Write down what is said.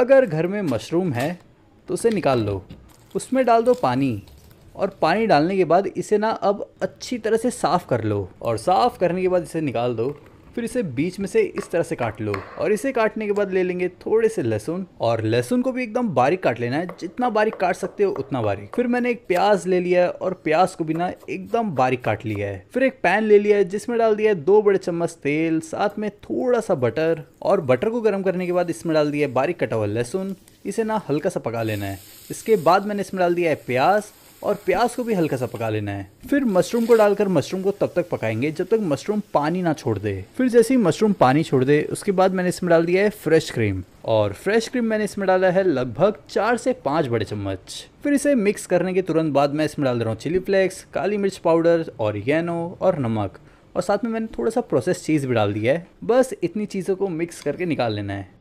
अगर घर में मशरूम है तो उसे निकाल लो उसमें डाल दो पानी और पानी डालने के बाद इसे ना अब अच्छी तरह से साफ़ कर लो और साफ़ करने के बाद इसे निकाल दो फिर इसे बीच में से इस तरह से काट लो और इसे काटने के बाद ले लेंगे थोड़े से लहसुन और लहसुन को भी एकदम बारीक काट लेना है जितना बारीक काट सकते हो उतना बारीक फिर मैंने एक प्याज ले लिया है और प्याज को भी ना एकदम बारीक काट लिया है फिर एक पैन ले लिया है जिसमें डाल दिया है दो बड़े चम्मच तेल साथ में थोड़ा सा बटर और बटर को गर्म करने के बाद इसमें डाल दिया है बारीक कटा हुआ लहसुन इसे ना हल्का सा पका लेना है इसके बाद मैंने इसमें डाल दिया है प्याज और प्याज को भी हल्का सा पका लेना है फिर मशरूम को डालकर मशरूम को तब तक पकाएंगे जब तक मशरूम पानी ना छोड़ दे फिर जैसे ही मशरूम पानी छोड़ दे उसके बाद मैंने इसमें डाल दिया है फ्रेश क्रीम और फ्रेश क्रीम मैंने इसमें डाला है लगभग चार से पाँच बड़े चम्मच फिर इसे मिक्स करने के तुरंत बाद मैं इसमें डाल दे रहा हूँ चिली फ्लेक्स काली मिर्च पाउडर येनो और नमक और साथ में मैंने थोड़ा सा प्रोसेस चीज़ भी डाल दिया है बस इतनी चीज़ों को मिक्स करके निकाल लेना है